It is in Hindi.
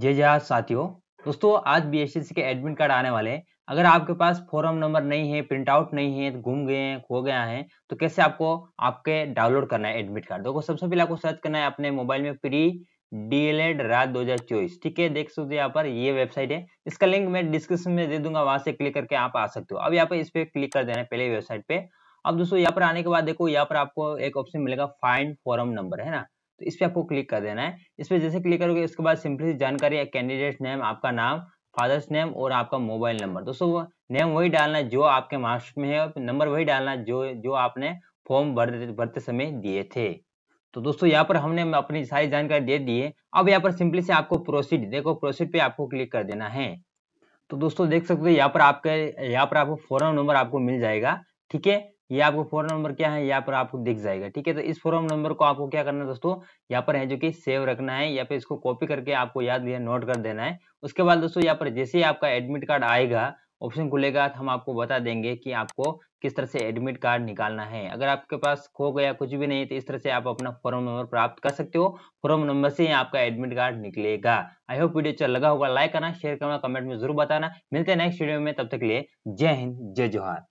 जय जय साथियों दोस्तों आज बी के एडमिट कार्ड आने वाले हैं अगर आपके पास फॉर्म नंबर नहीं है प्रिंट आउट नहीं है घूम तो गए हैं खो गया है तो कैसे आपको आपके डाउनलोड करना है एडमिट कार्ड देखो सबसे पहले आपको सर्च करना है अपने मोबाइल में प्री डीएलएड रात 2024 ठीक है देख सकते हो यहाँ पर ये वेबसाइट है इसका लिंक मैं डिस्क्रिप्शन में दे दूंगा वहां से क्लिक करके आप आ सकते हो अब यहाँ पर इस पर क्लिक कर देना है पहले वेबसाइट पे अब दोस्तों यहाँ पर आने के बाद देखो यहाँ पर आपको एक ऑप्शन मिलेगा फाइंड फॉरम नंबर है ना तो इस पर आपको क्लिक कर देना है इस पर जैसे क्लिक करोगे उसके बाद सिंपली जानकारी कैंडिडेट नेम आपका नाम फादर्स नेम और आपका मोबाइल नंबर दोस्तों नेम वही डालना है जो आपके मार्क्स में है और नंबर वही डालना जो जो आपने फॉर्म भर भरते समय दिए थे तो दोस्तों यहाँ पर हमने अपनी सारी जानकारी दे दी है अब यहाँ पर सिंपली से आपको प्रोसीड देखो प्रोसीड पे आपको क्लिक कर देना है तो दोस्तों देख सकते हो यहाँ पर आपके यहाँ पर आपको फॉरन नंबर आपको मिल जाएगा ठीक है ये आपको फोरम नंबर क्या है यहाँ पर आपको दिख जाएगा ठीक है तो इस फॉरम नंबर को आपको क्या करना है दोस्तों यहाँ पर है जो कि सेव रखना है या फिर इसको कॉपी करके आपको याद या नोट कर देना है उसके बाद दोस्तों यहाँ पर जैसे ही आपका एडमिट कार्ड आएगा ऑप्शन खुलेगा तो हम आपको बता देंगे कि आपको किस तरह से एडमिट कार्ड निकालना है अगर आपके पास खो गया कुछ भी नहीं तो इस तरह से आप अपना फॉर्म नंबर प्राप्त कर सकते हो फॉर्म नंबर से ही आपका एडमिट कार्ड निकलेगा आई होप वीडियो अच्छा लगा होगा लाइक करना शेयर करना कमेंट में जरूर बताना मिलते हैं नेक्स्ट वीडियो में तब तक लिए जय हिंद जय जोहार